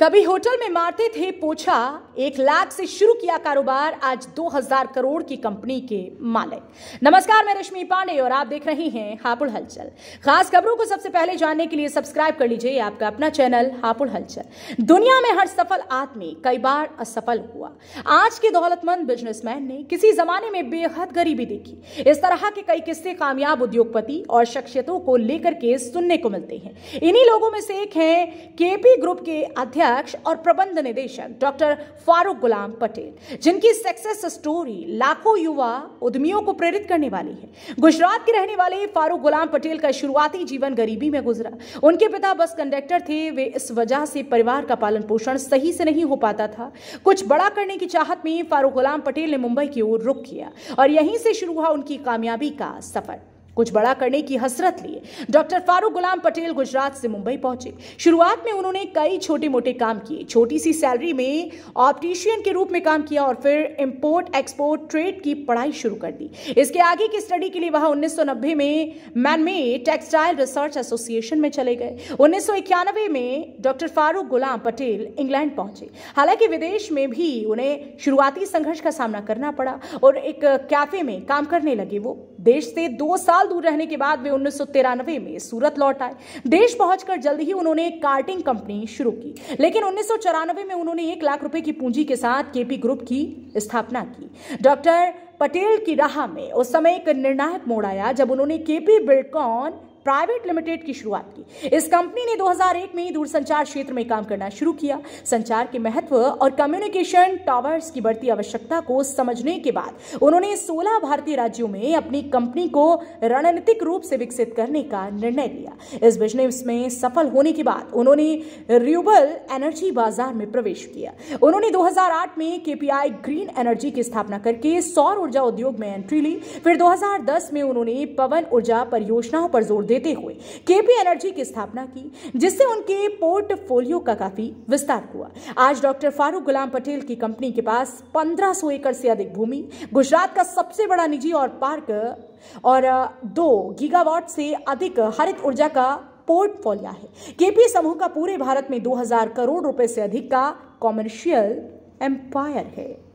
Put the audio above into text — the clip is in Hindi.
कभी होटल में मारते थे पोछा एक लाख से शुरू किया कारोबार आज 2000 करोड़ की कंपनी के मालिक नमस्कार मैं रश्मि पांडे और आप देख रहे हैं हापुड़ हलचल खास खबरों को सबसे पहले जानने के लिए सब्सक्राइब कर लीजिए आपका अपना चैनल हापुड़ हलचल दुनिया में हर सफल आदमी कई बार असफल हुआ आज के दौलतमंद बिजनेसमैन ने किसी जमाने में बेहद गरीबी देखी इस तरह के कई किस्से कामयाब उद्योगपति और शख्सियतों को लेकर के सुनने को मिलते हैं इन्हीं लोगों में से एक है केपी ग्रुप के अध्यक्ष अध्यक्ष और प्रबंध निदेशक डॉक्टर फारूक गुलाम पटेल जिनकी सक्सेस स्टोरी लाखों युवा उद्यमियों को प्रेरित करने वाली है गुजरात के रहने वाले फारूक गुलाम पटेल का शुरुआती जीवन गरीबी में गुजरा उनके पिता बस कंडक्टर थे वे इस वजह से परिवार का पालन पोषण सही से नहीं हो पाता था कुछ बड़ा करने की चाहत में फारूक गुलाम पटेल ने मुंबई की ओर रुख किया और यहीं से शुरू हुआ उनकी कामयाबी का सफर कुछ बड़ा करने की हसरत लिए डॉक्टर फारूक गुलाम पटेल गुजरात से मुंबई पहुंचे शुरुआत में उन्होंने कई छोटे मोटे काम किए छोटी सी सैलरी में ऑप्टिशियन के रूप में काम किया और फिर इम्पोर्ट एक्सपोर्ट ट्रेड की पढ़ाई शुरू कर दी इसके आगे की स्टडी के लिए वह उन्नीस में मैनमे टेक्सटाइल रिसर्च एसोसिएशन में चले गए उन्नीस में डॉक्टर फारूक गुलाम पटेल इंग्लैंड पहुंचे हालांकि विदेश में भी उन्हें शुरुआती संघर्ष का सामना करना पड़ा और एक कैफे में काम करने लगे वो देश से दो साल दूर रहने के बाद वे उन्नीस में सूरत लौट आए देश पहुंचकर जल्द ही उन्होंने एक कार्टिंग कंपनी शुरू की लेकिन उन्नीस में उन्होंने एक लाख रुपए की पूंजी के साथ केपी ग्रुप की स्थापना की डॉक्टर पटेल की राह में उस समय एक निर्णायक मोड़ आया जब उन्होंने केपी बिल्डकॉन प्राइवेट लिमिटेड की शुरुआत की इस कंपनी ने 2001 में ही दूरसंचार क्षेत्र में काम करना शुरू किया संचार के महत्व और कम्युनिकेशन टावर्स की बढ़ती आवश्यकता को समझने के बाद उन्होंने 16 भारतीय राज्यों में अपनी कंपनी को रणनीतिक रूप से विकसित करने का निर्णय लिया इस बिजनेस में सफल होने के बाद उन्होंने रियूबल एनर्जी बाजार में प्रवेश किया उन्होंने दो में केपीआई ग्रीन एनर्जी की स्थापना करके सौर ऊर्जा उद्योग में एंट्री ली फिर दो में उन्होंने पवन ऊर्जा परियोजनाओं पर जोर दिया देते हुए केपी एनर्जी की स्थापना की जिससे उनके पोर्टफोलियो का काफी विस्तार हुआ आज डॉक्टर फारूक गुलाम पटेल की कंपनी के पास 1500 एकड़ से अधिक भूमि गुजरात का सबसे बड़ा निजी और पार्क और दो गीगावाट से अधिक हरित ऊर्जा का पोर्टफोलिया है केपी समूह का पूरे भारत में 2000 करोड़ रुपए से अधिक का कॉमर्शियल एम्पायर है